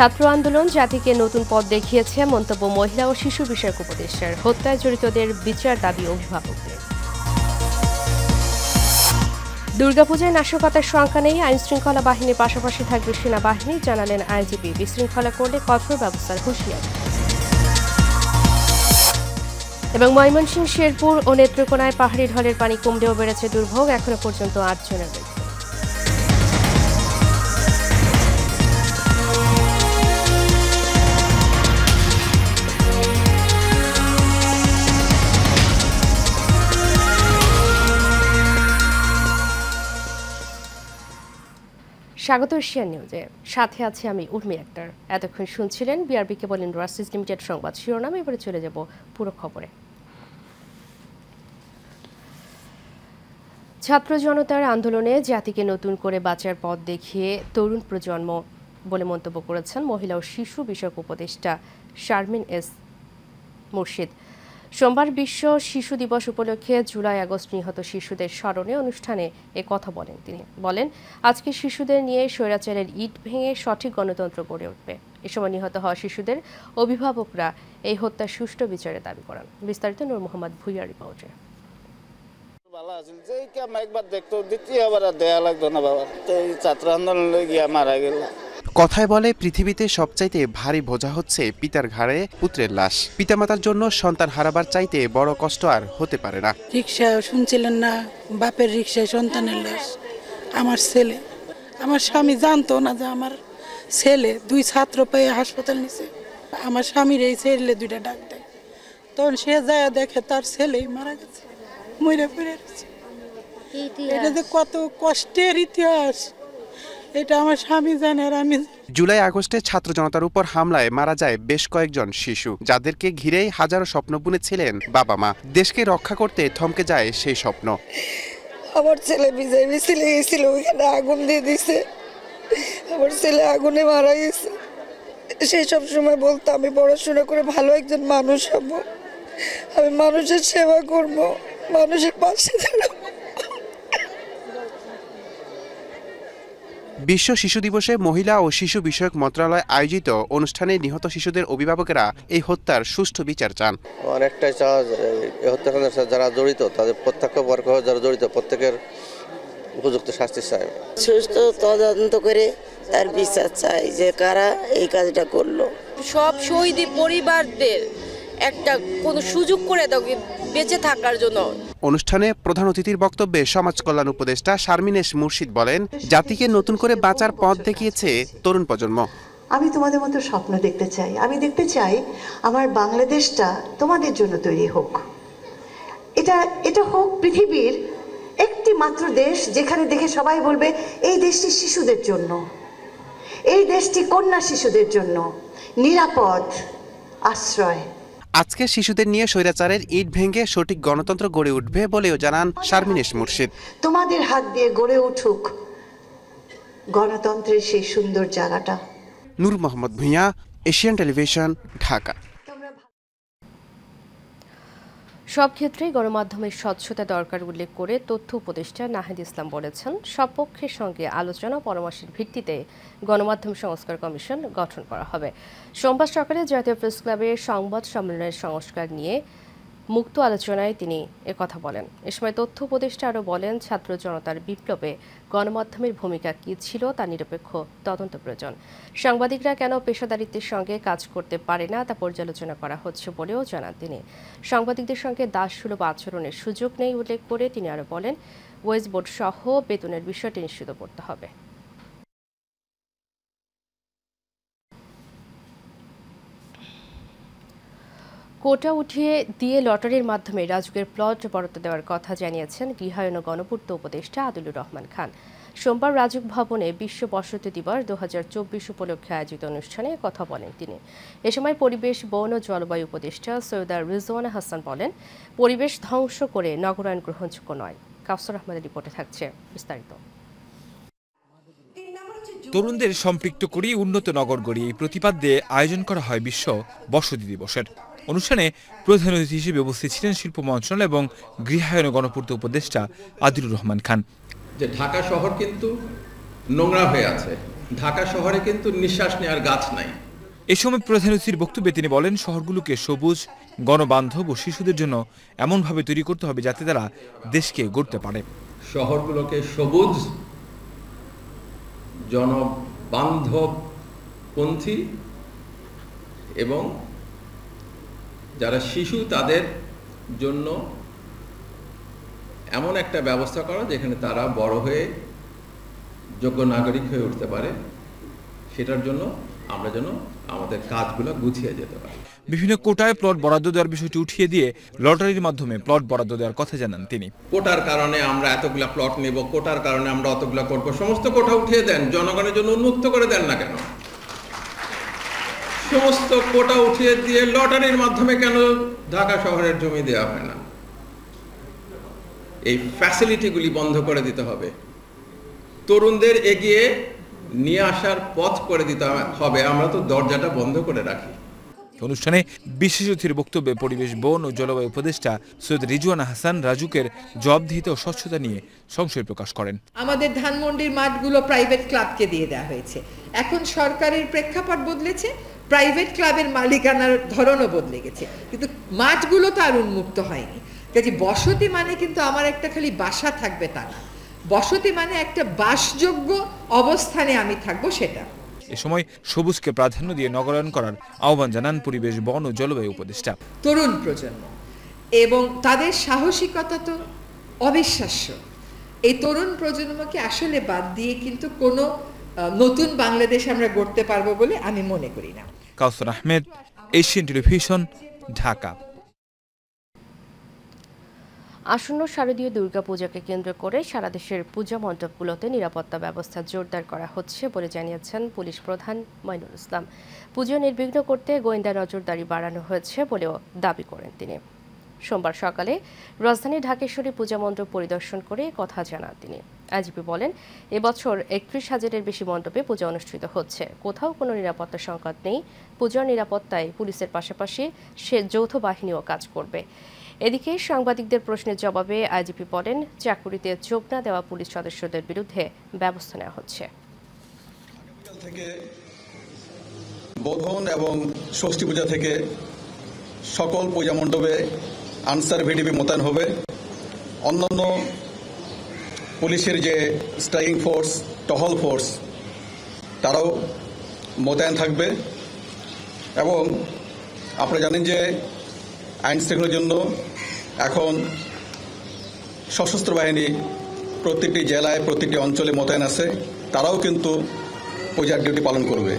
ছাত্র আন্দোলন জাতিকে নতুন পথ দেখিয়েছে মন্তব্য মহিলা ও শিশু বিষয়ক উপদেষ্টার হত্যায় জড়িতদের বিচার দাবি অভিভাবকদের দুর্গাপূজায় নাশকতার সংখ্যা নেই আইন শৃঙ্খলা বাহিনীর পাশাপাশি থাকবে সেনাবাহিনী জানালেন আইজিপি বিশৃঙ্খলা করলে কঠোর ব্যবস্থার হুঁশিয়ার এবং ময়মনসিংহ শেরপুর ও নেত্রকোনায় পাহাড়ি ঢলের পানি কমলেও বেড়েছে দুর্ভোগ এখনো পর্যন্ত আটজনের মৃত্যু স্বাগত এশিয়ান নিউজে সাথে আছে আমি উর্মি একটার এতক্ষণ শুনছিলেন বিআরবি কেবল ইন্ডাস্ট্রিজ লিমিটেড সংবাদ শিরোনাম এবারে চলে যাব পুরো খবরে ছাত্র জনতার আন্দোলনে জাতিকে নতুন করে বাঁচার পথ দেখিয়ে তরুণ প্রজন্ম বলে মন্তব্য করেছেন মহিলা ও শিশু বিষয়ক উপদেষ্টা শারমিন এস মুর্শিদ সোমবার বিশ্ব শিশু দিবস উপলক্ষে জুলাই আগস্ট নিহত শিশুদের স্মরণে অনুষ্ঠানে এ কথা বলেন তিনি বলেন আজকে শিশুদের নিয়ে স্বৈরাচারের ইট ভেঙে সঠিক গণতন্ত্র গড়ে উঠবে এ সময় নিহত হওয়া শিশুদের অভিভাবকরা এই হত্যা সুষ্ঠু বিচারে দাবি করেন বিস্তারিত নূর মোহাম্মদ ভুইয়া রিপোর্টে একবার দেখতো দ্বিতীয়বার দেয়া লাগতো না বাবা ছাত্র গিয়া মারা গেল কথায় বলে পৃথিবীতে সবচাইতে ভারী বোঝা হচ্ছে পিতার ঘাড়ে পুত্রের লাশ পিতামাতার জন্য সন্তান হারাবার চাইতে বড় কষ্ট আর হতে পারে না রিক্সা শুনছিলেন না বাপের রিক্সায় সন্তানের লাশ আমার ছেলে আমার স্বামী জানতো না যে আমার ছেলে দুই ছাত্র পেয়ে হাসপাতাল নিছে আমার স্বামীর এই ছেলে দুইটা ডাক দেয় তখন সে যায় দেখে তার ছেলেই মারা গেছে মরে ফিরে এটা যে কত কষ্টের ইতিহাস এটা আমার স্বামী জানে আর আমি জুলাই আগস্টে ছাত্র জনতার উপর হামলায় মারা যায় বেশ কয়েকজন শিশু যাদেরকে ঘিরেই হাজারো স্বপ্ন বুনেছিলেন বাবা মা দেশকে রক্ষা করতে থমকে যায় সেই স্বপ্ন আমার ছেলে বিজেপি ছেলে গেছিল ওইখানে আগুন দিয়ে দিছে আমার ছেলে আগুনে মারা গেছে সেই সব সময় বলতো আমি পড়াশোনা করে ভালো একজন মানুষ হব আমি মানুষের সেবা করব মানুষের পাশে দাঁড়াবো বিশ্ব শিশু দিবসে মহিলা ও শিশু বিষয়ক মন্ত্রণালয় আয়োজিত অনুষ্ঠানে নিহত শিশুদের অভিভাবকেরা এই হত্যার সুষ্ঠু বিচার চান অনেকটাই মানে হত্যাকাণ্ডের সাথে যারা জড়িত তাদের প্রত্যক্ষ বর্গ যারা জড়িত প্রত্যেকের উপযুক্ত শাস্তি চায় সুস্থ তদন্ত করে তার বিচার চাই যে কারা এই কাজটা করলো সব শহীদ পরিবারদের একটা কোনো সুযোগ করে দাও বেঁচে থাকার জন্য অনুষ্ঠানে প্রধান অতিথির বক্তব্যে সমাজ কল্যাণ উপদেষ্টা শারমিনেশ মুর্শিদ বলেন জাতিকে নতুন করে বাঁচার পথ দেখিয়েছে তরুণ প্রজন্ম আমি তোমাদের মতো স্বপ্ন দেখতে চাই আমি দেখতে চাই আমার বাংলাদেশটা তোমাদের জন্য তৈরি হোক এটা এটা হোক পৃথিবীর একটি মাত্র দেশ যেখানে দেখে সবাই বলবে এই দেশটি শিশুদের জন্য এই দেশটি কন্যা শিশুদের জন্য নিরাপদ আশ্রয় আজকে শিশুদের নিয়ে স্বৈরাচারের ইট ভেঙে সঠিক গণতন্ত্র গড়ে উঠবে বলেও জানান শারমিনেশ মুর্শিদ তোমাদের হাত দিয়ে গড়ে উঠুক গণতন্ত্রের সেই সুন্দর জায়গাটা নূর মোহাম্মদ ভূঁইয়া এশিয়ান টেলিভিশন ঢাকা সব ক্ষেত্রেই গণমাধ্যমের স্বচ্ছতা দরকার উল্লেখ করে তথ্য উপদেষ্টা নাহিদ ইসলাম বলেছেন সব পক্ষের সঙ্গে আলোচনা পরামর্শের ভিত্তিতে গণমাধ্যম সংস্কার কমিশন গঠন করা হবে সোমবার সকালে জাতীয় প্রেস ক্লাবের সংবাদ সম্মেলনের সংস্কার নিয়ে মুক্ত আলোচনায় তিনি কথা বলেন এ সময় তথ্য উপদেষ্টা আরও বলেন ছাত্র জনতার বিপ্লবে গণমাধ্যমের ভূমিকা কী ছিল তা নিরপেক্ষ তদন্ত প্রয়োজন সাংবাদিকরা কেন পেশাদারিত্বের সঙ্গে কাজ করতে পারে না তা পর্যালোচনা করা হচ্ছে বলেও জানান তিনি সাংবাদিকদের সঙ্গে দাস সুলভ আচরণের সুযোগ নেই উল্লেখ করে তিনি আরও বলেন বোর্ড সহ বেতনের বিষয়টি নিশ্চিত করতে হবে কোটা উঠিয়ে দিয়ে লটারির মাধ্যমে রাজুকের প্লট বরাদ্দ দেওয়ার কথা জানিয়েছেন গৃহায়ন ও গণপূর্ত উপদেষ্টা আদুলুর রহমান খান সোমবার রাজুক ভবনে বিশ্ব বসতি দিবস দু উপলক্ষে আয়োজিত অনুষ্ঠানে কথা বলেন তিনি এ সময় পরিবেশ বন ও জলবায়ু উপদেষ্টা সৈয়দা রিজওয়ান হাসান বলেন পরিবেশ ধ্বংস করে নগরায়ণ গ্রহণযোগ্য নয় কাফসর আহমেদের রিপোর্টে থাকছে বিস্তারিত তরুণদের সম্পৃক্ত করেই উন্নত নগর গড়িয়ে এই প্রতিপাদ্যে আয়োজন করা হয় বিশ্ব বসতি দিবসের অনুষ্ঠানে প্রধান অতিথি হিসেবে উপস্থিত ছিলেন শিল্প মন্ত্রণালয় এবং গৃহায়ন গণপূর্ত উপদেষ্টা আদিলুর রহমান খান যে ঢাকা শহর কিন্তু নোংরা হয়ে আছে ঢাকা শহরে কিন্তু নিঃশ্বাস নেওয়ার গাছ নাই এ সময় প্রধান অতিথির বক্তব্যে তিনি বলেন শহরগুলোকে সবুজ গণবান্ধব ও শিশুদের জন্য এমনভাবে তৈরি করতে হবে যাতে তারা দেশকে গড়তে পারে শহরগুলোকে সবুজ জনবান্ধবপন্থী এবং যারা শিশু তাদের জন্য এমন একটা ব্যবস্থা করা যেখানে তারা বড় হয়ে যোগ্য নাগরিক হয়ে উঠতে পারে সেটার জন্য আমরা যেন আমাদের কাজগুলো গুছিয়ে যেতে পারি বিভিন্ন কোটায় প্লট বরাদ্দ দেওয়ার বিষয়টি উঠিয়ে দিয়ে লটারির মাধ্যমে প্লট বরাদ্দ দেওয়ার কথা জানান তিনি কোটার কারণে আমরা এতগুলা প্লট নেব কোটার কারণে আমরা অতগুলা করব সমস্ত কোটা উঠিয়ে দেন জনগণের জন্য উন্মুক্ত করে দেন না কেন সমস্ত কোটা উঠিয়ে দিয়ে লটারির মাধ্যমে কেন ঢাকা শহরের জমি দেওয়া হয় না এই ফ্যাসিলিটিগুলি বন্ধ করে দিতে হবে তরুণদের এগিয়ে নিয়ে আসার পথ করে দিতে হবে আমরা তো দরজাটা বন্ধ করে রাখি অনুষ্ঠানে বিশেষ অতিথির বক্তব্যে পরিবেশ বন ও জলবায়ু উপদেষ্টা সৈয়দ রিজওয়ান হাসান রাজুকের জবাবদিহিতা ও স্বচ্ছতা নিয়ে সংশয় প্রকাশ করেন আমাদের ধানমন্ডির মাঠগুলো প্রাইভেট ক্লাবকে দিয়ে দেওয়া হয়েছে এখন সরকারের প্রেক্ষাপট বদলেছে প্রাইভেট ক্লাবের মালিকানার ধরনও বদলে গেছে কিন্তু মাঠগুলো তো আর উন্মুক্ত হয়নি কাজে বসতি মানে কিন্তু আমার একটা খালি বাসা থাকবে তা না বসতি মানে একটা বাসযোগ্য অবস্থানে আমি থাকবো সেটা এ সময় সবুজকে প্রাধান্য দিয়ে নগরায়ণ করার আহ্বান জানান পরিবেশ বন ও জলবায়ু উপদেষ্টা তরুণ প্রজন্ম এবং তাদের সাহসিকতা তো অবিশ্বাস্য এই তরুণ প্রজন্মকে আসলে বাদ দিয়ে কিন্তু কোনো নতুন বাংলাদেশ আমরা গড়তে পারবো বলে আমি মনে করি না কাউসার আহমেদ এশিয়ান টেলিভিশন ঢাকা আসন্ন শারদীয় দুর্গাপূজাকে কেন্দ্র করে সারা দেশের পূজা মণ্ডপগুলোতে নিরাপত্তা ব্যবস্থা জোরদার করা হচ্ছে বলে জানিয়েছেন পুলিশ প্রধান মাইনুল ইসলাম পুজো নির্বিঘ্ন করতে গোয়েন্দা নজরদারি বাড়ানো হয়েছে বলেও দাবি করেন তিনি সোমবার সকালে রাজধানী ঢাকেশ্বরী পূজা মণ্ডপ পরিদর্শন করে কথা জানান তিনি আজিপি বলেন এবছর একত্রিশ হাজারের বেশি মণ্ডপে পূজা অনুষ্ঠিত হচ্ছে কোথাও কোনো নিরাপত্তা সংকট নেই পূজার নিরাপত্তায় পুলিশের পাশাপাশি সে যৌথ বাহিনীও কাজ করবে এদিকে সাংবাদিকদের প্রশ্নের জবাবে আইজিপি বলেন চাকুরিতে যোগ না দেওয়া পুলিশ সদস্যদের বিরুদ্ধে ব্যবস্থা নেওয়া হচ্ছে থেকে বোধন এবং ষষ্ঠী পূজা থেকে সকল পূজা মণ্ডপে আনসার ভিডিপি মোতায়েন হবে অন্যান্য পুলিশের যে স্ট্রাইকিং ফোর্স টহল ফোর্স তারাও মোতায়েন থাকবে এবং আপনারা জানেন যে আইন শৃঙ্খলার জন্য এখন সশস্ত্র বাহিনী প্রত্যেকটি জেলায় প্রত্যেকটি অঞ্চলে মোতায়েন আছে তারাও কিন্তু পূজার ডিউটি পালন করবে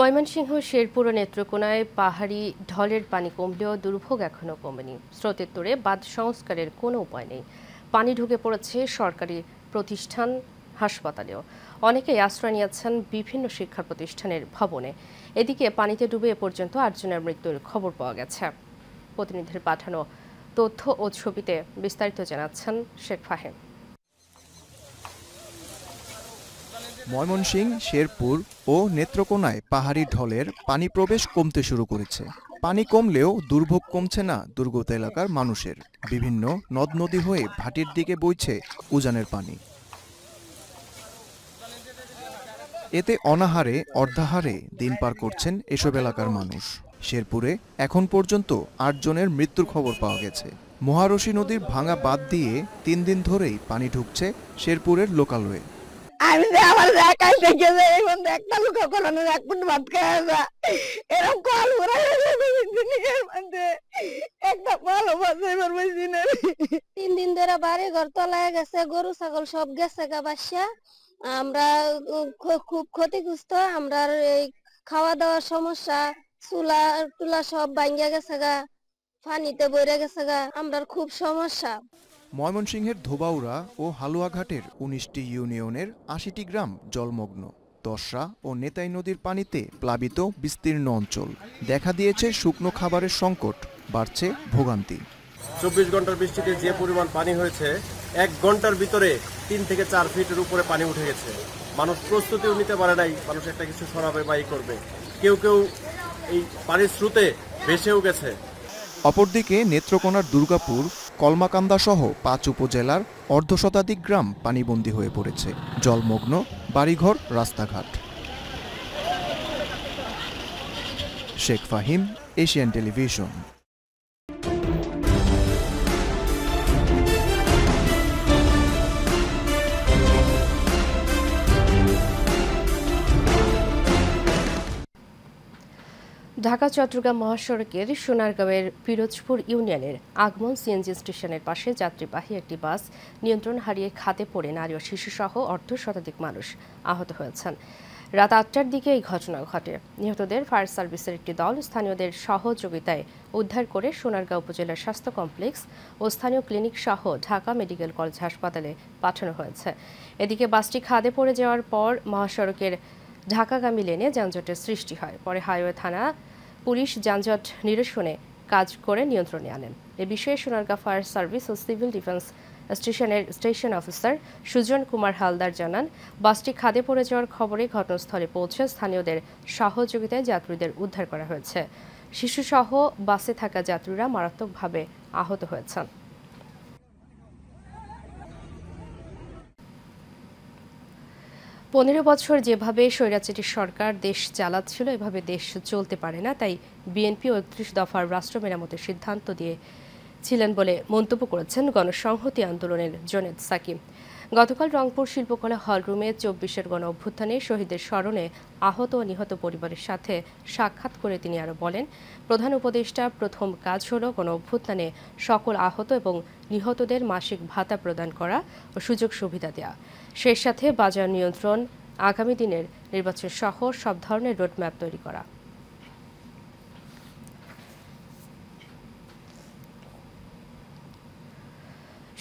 ময়মনসিংহ শেরপুর ও নেত্রকোনায় পাহাড়ি ঢলের পানি কমলেও দুর্ভোগ এখনও কমেনি স্রোতের তোরে বাদ সংস্কারের কোনো উপায় নেই পানি ঢুকে পড়েছে সরকারি প্রতিষ্ঠান হাসপাতালেও অনেকেই আশ্রয় নিয়েছেন বিভিন্ন শিক্ষা প্রতিষ্ঠানের ভবনে এদিকে পানিতে ডুবে এ পর্যন্ত আটজনের মৃত্যুর খবর পাওয়া গেছে প্রতিনিধির পাঠানো তথ্য ও ছবিতে বিস্তারিত জানাচ্ছেন শেখ ফাহেম ময়মনসিংহ শেরপুর ও নেত্রকোনায় পাহাড়ি ঢলের পানি প্রবেশ কমতে শুরু করেছে পানি কমলেও দুর্ভোগ কমছে না দুর্গত এলাকার মানুষের বিভিন্ন নদ নদী হয়ে ভাটির দিকে বইছে উজানের পানি এতে অনাহারে অর্ধাহারে দিন পার করছেন এসব এলাকার মানুষ শেরপুরে এখন পর্যন্ত আটজনের মৃত্যুর খবর পাওয়া গেছে মহারশী নদীর ভাঙা বাদ দিয়ে তিন দিন ধরেই পানি ঢুকছে শেরপুরের লোকালয়ে আমি যে আমার আকাশ দেখে যে এখন একটা লোক করানো এক ফুট ভাত খায় যা এরকম কল ঘুরাই ইঞ্জিনিয়ার মধ্যে একটা ভালো বাসাই পারবো তিন দিন ধরে বাড়ি ঘর তলায় গেছে গরু ছাগল সব গেছে গা বাসা আমরা খুব ক্ষতিগ্রস্ত আমরা এই খাওয়া দাওয়ার সমস্যা চুলা টুলা সব ভাঙ্গিয়া গেছে গা পানিতে বইরে গেছে গা আমরা খুব সমস্যা ময়মনসিংহের ধোবাউড়া ও হালুয়াঘাটের উনিশটি ইউনিয়নের আশিটি গ্রাম জলমগ্ন দশরা ও নেতাই নদীর পানিতে প্লাবিত বিস্তীর্ণ অঞ্চল দেখা দিয়েছে শুকনো খাবারের সংকট বাড়ছে ভোগান্তি চব্বিশ ঘন্টার বৃষ্টিতে যে পরিমাণ পানি হয়েছে এক ঘন্টার ভিতরে তিন থেকে চার ফিটের উপরে পানি উঠে গেছে মানুষ প্রস্তুতিও নিতে পারে নাই মানুষ একটা কিছু সরাবে বা করবে কেউ কেউ এই পানির স্রোতে ভেসেও গেছে অপরদিকে নেত্রকোনার দুর্গাপুর কলমাকান্দা সহ পাঁচ উপজেলার অর্ধশতাধিক গ্রাম পানিবন্দী হয়ে পড়েছে জলমগ্ন বাড়িঘর রাস্তাঘাট শেখ ফাহিম এশিয়ান টেলিভিশন ঢাকা চট্টগ্রাম মহাসড়কের সোনারগাঁওয়ের পিরোজপুর ইউনিয়নের আগমন সিএনজি স্টেশনের পাশে যাত্রীবাহী একটি বাস নিয়ন্ত্রণ হারিয়ে খাতে পড়ে নারী ও শিশুসহ অর্ধ শতাধিক মানুষ আহত হয়েছেন রাত আটটার দিকে এই ঘটনা ঘটে নিহতদের ফায়ার সার্ভিসের একটি দল স্থানীয়দের সহযোগিতায় উদ্ধার করে সোনারগাঁও উপজেলার স্বাস্থ্য কমপ্লেক্স ও স্থানীয় ক্লিনিক সহ ঢাকা মেডিকেল কলেজ হাসপাতালে পাঠানো হয়েছে এদিকে বাসটি খাদে পড়ে যাওয়ার পর মহাসড়কের ঢাকাগামী লেনে যানজটের সৃষ্টি হয় পরে হাইওয়ে থানা পুলিশ যানজট নিরসনে কাজ করে নিয়ন্ত্রণে আনেন এ বিষয়ে সোনারগাঁ ফায়ার সার্ভিস ও সিভিল ডিফেন্স স্টেশনের স্টেশন অফিসার সুজন কুমার হালদার জানান বাসটি খাদে পড়ে যাওয়ার খবরে ঘটনাস্থলে পৌঁছে স্থানীয়দের সহযোগিতায় যাত্রীদের উদ্ধার করা হয়েছে শিশুসহ বাসে থাকা যাত্রীরা মারাত্মকভাবে আহত হয়েছেন পনেরো বছর যেভাবে স্বৈরাচারী সরকার দেশ চালাচ্ছিল এভাবে দেশ চলতে পারে না তাই বিএনপি একত্রিশ দফার রাষ্ট্র মেরামতের সিদ্ধান্ত দিয়ে ছিলেন বলে মন্তব্য করেছেন গণসংহতি আন্দোলনের জনেদ সাকিম গতকাল রংপুর শিল্পকলা হলরুমে চব্বিশের গণ অভ্যুত্থানে শহীদের স্মরণে আহত ও নিহত পরিবারের সাথে সাক্ষাৎ করে তিনি আরও বলেন প্রধান উপদেষ্টা প্রথম কাজ হল গণ অভ্যুত্থানে সকল আহত এবং নিহতদের মাসিক ভাতা প্রদান করা ও সুযোগ সুবিধা দেওয়া সেই সাথে বাজার নিয়ন্ত্রণ আগামী দিনের নির্বাচন সহ সব ধরনের রোডম্যাপ তৈরি করা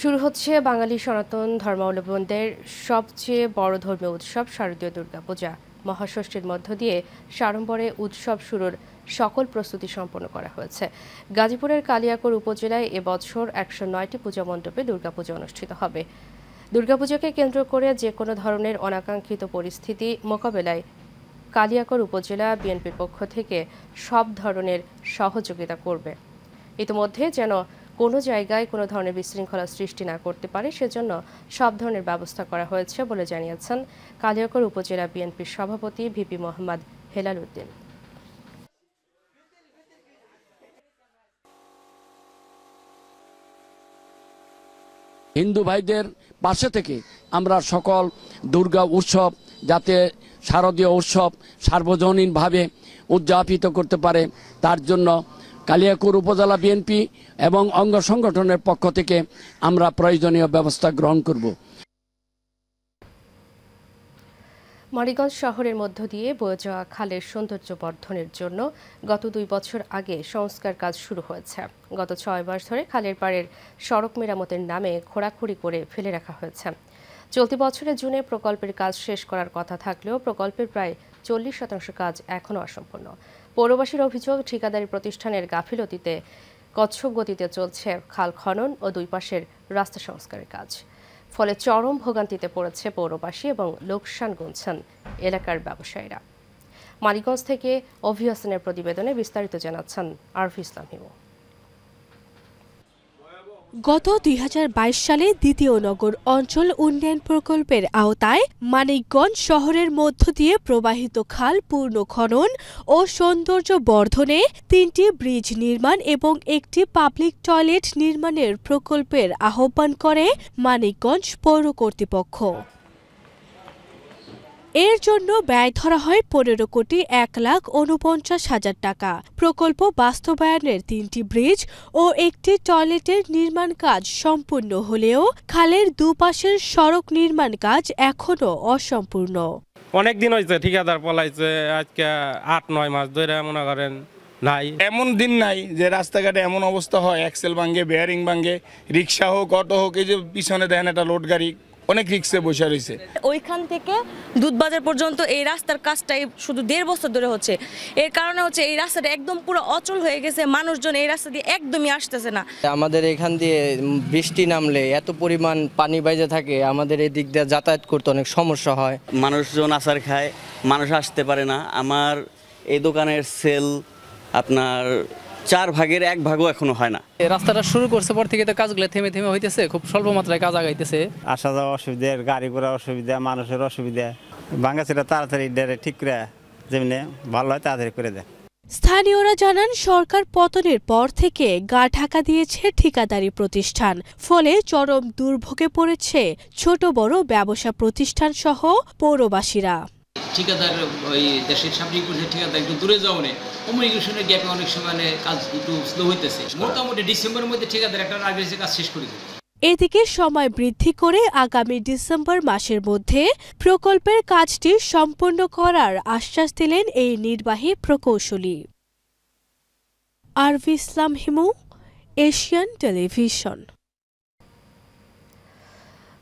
শুরু হচ্ছে বাঙালি সনাতন ধর্মাবলম্বীদের সবচেয়ে বড় ধর্মীয় উৎসব শারদীয় দুর্গাপূজা মহাষষ্ঠীর মধ্য দিয়ে সাড়ম্বরে উৎসব শুরুর সকল প্রস্তুতি সম্পন্ন করা হয়েছে গাজীপুরের কালিয়াকোর উপজেলায় এবছর একশো নয়টি পূজা মণ্ডপে দুর্গাপূজা অনুষ্ঠিত হবে দুর্গাপুজোকে কেন্দ্র করে যে কোনো ধরনের অনাকাঙ্ক্ষিত পরিস্থিতি মোকাবেলায় কালিয়াকর উপজেলা বিএনপির পক্ষ থেকে সব ধরনের সহযোগিতা করবে ইতিমধ্যে যেন কোনো জায়গায় কোনো ধরনের বিশৃঙ্খলা সৃষ্টি না করতে পারে সেজন্য সব ধরনের ব্যবস্থা করা হয়েছে বলে জানিয়েছেন কালিয়াকর উপজেলা বিএনপির সভাপতি ভিপি মোহাম্মদ হেলাল উদ্দিন হিন্দু ভাইদের পাশে থেকে আমরা সকল দুর্গা উৎসব যাতে শারদীয় উৎসব সার্বজনীনভাবে উদযাপিত করতে পারে তার জন্য কালিয়াকুর উপজেলা বিএনপি এবং অঙ্গ সংগঠনের পক্ষ থেকে আমরা প্রয়োজনীয় ব্যবস্থা গ্রহণ করব মারিগঞ্জ শহরের মধ্য দিয়ে বয়ে যাওয়া খালের সৌন্দর্য বর্ধনের জন্য গত দুই বছর আগে সংস্কার কাজ শুরু হয়েছে গত ছয় মাস ধরে খালের পাড়ের সড়ক মেরামতের নামে খোঁড়াখুড়ি করে ফেলে রাখা হয়েছে চলতি বছরের জুনে প্রকল্পের কাজ শেষ করার কথা থাকলেও প্রকল্পের প্রায় চল্লিশ শতাংশ কাজ এখনও অসম্পূর্ণ পৌরবাসীর অভিযোগ ঠিকাদারি প্রতিষ্ঠানের গাফিলতিতে কচ্ছপ গতিতে চলছে খাল খনন ও দুই পাশের রাস্তা সংস্কারের কাজ ফলে চরম ভোগান্তিতে পড়েছে পৌরবাসী এবং লোকসান গুনছেন এলাকার ব্যবসায়ীরা মালিগঞ্জ থেকে অভিহাসনের প্রতিবেদনে বিস্তারিত জানাচ্ছেন আরফি ইসলাম হিমু গত দুই সালে দ্বিতীয় নগর অঞ্চল উন্নয়ন প্রকল্পের আওতায় মানিকগঞ্জ শহরের মধ্য দিয়ে প্রবাহিত খাল পূর্ণ খনন ও সৌন্দর্য বর্ধনে তিনটি ব্রিজ নির্মাণ এবং একটি পাবলিক টয়লেট নির্মাণের প্রকল্পের আহ্বান করে মানিকগঞ্জ পৌর কর্তৃপক্ষ এর জন্য ব্যয় ধরা হয় পনেরো কোটি এক লাখ উনপঞ্চাশ হাজার টাকা প্রকল্প বাস্তবায়নের তিনটি ব্রিজ ও একটি টয়লেটের নির্মাণ কাজ সম্পূর্ণ হলেও খালের দুপাশের সড়ক নির্মাণ কাজ এখনও অসম্পূর্ণ অনেক দিন হয়েছে ঠিকাদার পলাইছে আজকে আট নয় মাস ধরে মনে করেন নাই এমন দিন নাই যে রাস্তাঘাটে এমন অবস্থা হয় এক্সেল ভাঙ্গে বেয়ারিং ভাঙ্গে রিক্সা হোক অটো হোক এই যে পিছনে দেন একটা লোড গাড়ি অনেক রিক্সে বসে রয়েছে ওইখান থেকে দুধবাজার পর্যন্ত এই রাস্তার কাজটাই শুধু দেড় বছর ধরে হচ্ছে এর কারণে হচ্ছে এই রাস্তাটা একদম পুরো অচল হয়ে গেছে মানুষজন এই রাস্তা দিয়ে একদমই আসতেছে না আমাদের এখান দিয়ে বৃষ্টি নামলে এত পরিমাণ পানি বাইজে থাকে আমাদের এই দিক দিয়ে যাতায়াত করতে অনেক সমস্যা হয় মানুষজন আসার খায় মানুষ আসতে পারে না আমার এই দোকানের সেল আপনার চার ভাগের এক ভাগও এখনো হয় না রাস্তাটা শুরু করছে পর থেকে তো কাজগুলো থেমে থেমে হইতেছে খুব স্বল্প মাত্রায় কাজ আগাইতেছে আসা যাওয়া অসুবিধা গাড়ি ঘোড়া অসুবিধা মানুষের অসুবিধা ভাঙ্গাছিরা তাড়াতাড়ি ডেরে ঠিক করে যেমনি ভালো হয় তাড়াতাড়ি করে দেয় স্থানীয়রা জানান সরকার পতনের পর থেকে গা ঢাকা দিয়েছে ঠিকাদারি প্রতিষ্ঠান ফলে চরম দুর্ভোগে পড়েছে ছোট বড় ব্যবসা প্রতিষ্ঠান সহ পৌরবাসীরা ঠিকাদার ওই দেশের সামরিক পুলিশের ঠিকাদার একটু দূরে যাও নেই কমিউনিকেশনের গ্যাপে অনেক সময় কাজ একটু স্লো হইতেছে হ্যাঁ। মোটামুটি ডিসেম্বরের মধ্যে ঠিকাদার একটা আগে কাজ শেষ করে দেবে এদিকে সময় বৃদ্ধি করে আগামী ডিসেম্বর মাসের মধ্যে প্রকল্পের কাজটি সম্পন্ন করার আশ্বাস দিলেন এই নির্বাহী প্রকৌশলী আরভি ইসলাম হিমু এশিয়ান টেলিভিশন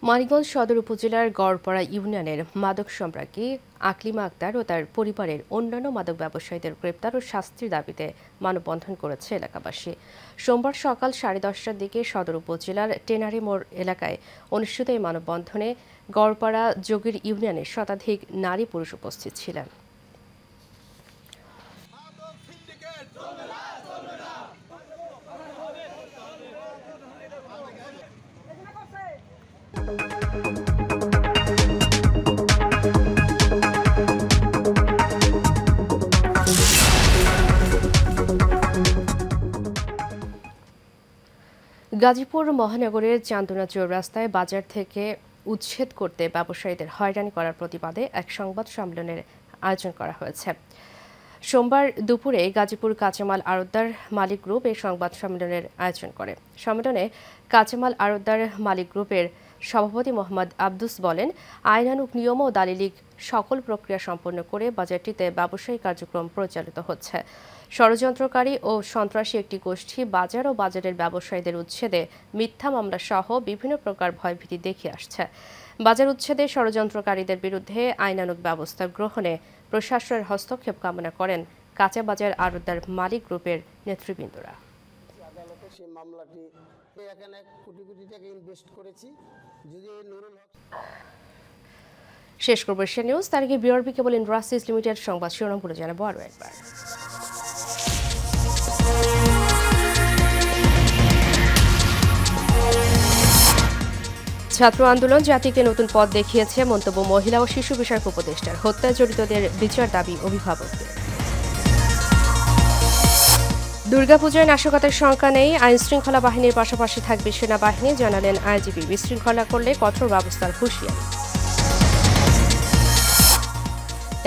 মানিকগঞ্জ সদর উপজেলার গড়পাড়া ইউনিয়নের মাদক সম্রাজ্ঞী আকলিমা আক্তার ও তার পরিবারের অন্যান্য মাদক ব্যবসায়ীদের গ্রেপ্তার ও শাস্তির দাবিতে মানববন্ধন করেছে এলাকাবাসী সোমবার সকাল সাড়ে দশটার দিকে সদর উপজেলার টেনারি মোড় এলাকায় অনুষ্ঠিত এই মানববন্ধনে গড়পাড়া যোগীর ইউনিয়নের শতাধিক নারী পুরুষ উপস্থিত ছিলেন গাজীপুর মহানগরের চান্দনা চৌরাস্তায় বাজার থেকে উচ্ছেদ করতে ব্যবসায়ীদের হয়রানি করার প্রতিবাদে এক সংবাদ সম্মেলনের আয়োজন করা হয়েছে সোমবার দুপুরে গাজীপুর কাঁচামাল আরদ্দার মালিক গ্রুপ এই সংবাদ সম্মেলনের আয়োজন করে সম্মেলনে কাঁচামাল আরদ্দার মালিক গ্রুপের সভাপতি মোহাম্মদ আব্দুস বলেন আইনানুক নিয়ম ও দালিলিক সকল প্রক্রিয়া সম্পন্ন করে বাজারটিতে ব্যবসায়ী কার্যক্রম পরিচালিত হচ্ছে ষড়যন্ত্রকারী ও সন্ত্রাসী একটি গোষ্ঠী বাজার ও বাজারের ব্যবসায়ীদের উচ্ছেদে মিথ্যা মামলা সহ বিভিন্ন প্রকার ভয়ভীতি দেখিয়ে আসছে বাজার উচ্ছেদে ষড়যন্ত্রকারীদের বিরুদ্ধে আইনানুগ ব্যবস্থা গ্রহণে প্রশাসনের হস্তক্ষেপ কামনা করেন কাঁচা বাজার আড়তদার মালিক গ্রুপের নেতৃবৃন্দরা শেষ করবো সে নিউজ তার আগে বিআরবি কেবল ইন্ডাস্ট্রিজ লিমিটেড সংবাদ শিরোনামগুলো জানাবো আরও একবার ছাত্র আন্দোলন জাতিকে নতুন পথ দেখিয়েছে মন্তব্য মহিলা ও শিশু বিষয়ক উপদেষ্টার হত্যায় জড়িতদের বিচার দাবি অভিভাবকদের দুর্গাপূজায় নাশকতার শঙ্কা নেই আইন শৃঙ্খলা বাহিনীর পাশাপাশি থাকবে সেনাবাহিনী জানালেন আইজিপি বিশৃঙ্খলা করলে কঠোর ব্যবস্থার হুঁশিয়ারি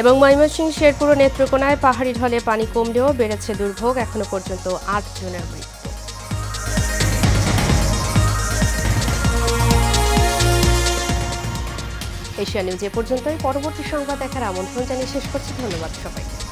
এবং ময়মনসিংহ শেরপুর ও নেত্রকোনায় পাহাড়ি ঢলে পানি কমলেও বেড়েছে দুর্ভোগ এখনো পর্যন্ত আট জনের মৃত্যু এশিয়া নিউজ এ পর্যন্তই পরবর্তী সংবাদ দেখার আমন্ত্রণ জানিয়ে শেষ করছি ধন্যবাদ সবাইকে